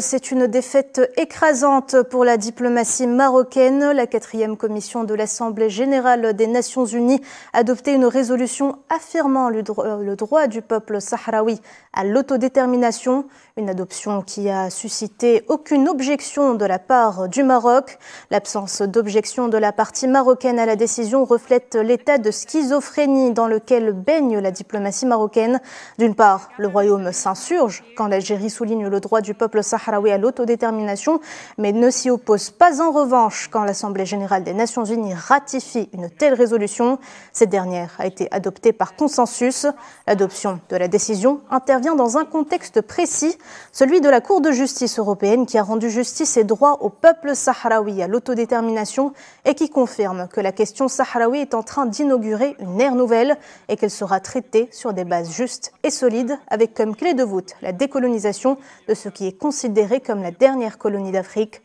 C'est une défaite écrasante pour la diplomatie marocaine. La quatrième commission de l'Assemblée générale des Nations unies a adopté une résolution affirmant euh, le, droit du peuple sahraoui à l'autodétermination, une adoption qui a suscité aucune objection de la part du Maroc. L'absence d'objection de la partie marocaine à la décision reflète l'état de schizophrénie dans lequel baigne la diplomatie marocaine. D'une part, le royaume s'insurge quand l'Algérie souligne le droit du peuple sahraoui à l'autodétermination, mais ne s'y oppose pas en revanche quand l'Assemblée générale des Nations unies ratifie une telle résolution. Cette dernière a été adoptée par consensus. L'adoption de la décision intervient dans un contexte précis, celui de la Cour de justice européenne qui a rendu justice et droit au peuple sahraoui à l'autodétermination et qui confirme que la question sahraoui est en train d'inaugurer une ère nouvelle et qu'elle sera traitée sur des bases justes et solides avec comme clé de voûte la décolonisation de ce qui est considéré comme la dernière colonie d'Afrique.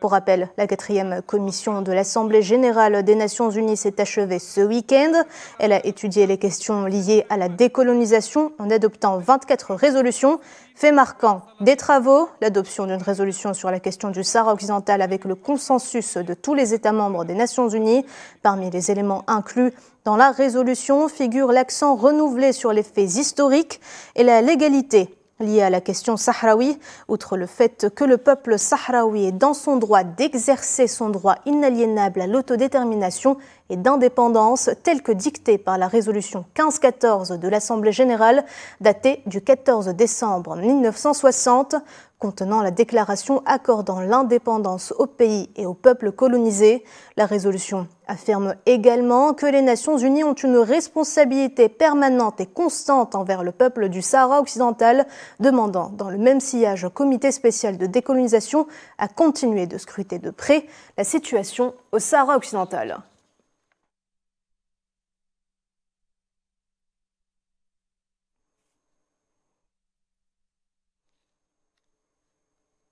Pour rappel, la quatrième commission de l'Assemblée générale des Nations unies s'est achevée ce week-end. Elle a étudié les questions liées à la décolonisation en adoptant 24 résolutions, fait marquant des travaux, l'adoption d'une résolution sur la question du Sahara occidental avec le consensus de tous les États membres des Nations unies. Parmi les éléments inclus dans la résolution figure l'accent renouvelé sur les faits historiques et la légalité Lié à la question sahraoui. Outre le fait que le peuple sahraoui est dans son droit d'exercer son droit inaliénable à l'autodétermination et d'indépendance tel que dicté par la résolution 1514 de l'Assemblée générale datée du 14 décembre 1960, contenant la déclaration accordant l'indépendance au pays et au peuple colonisé. La résolution affirme également que les Nations Unies ont une responsabilité permanente et constante envers le peuple du Sahara occidental, demandant dans le même sillage au comité spécial de décolonisation à continuer de scruter de près la situation au Sahara occidental.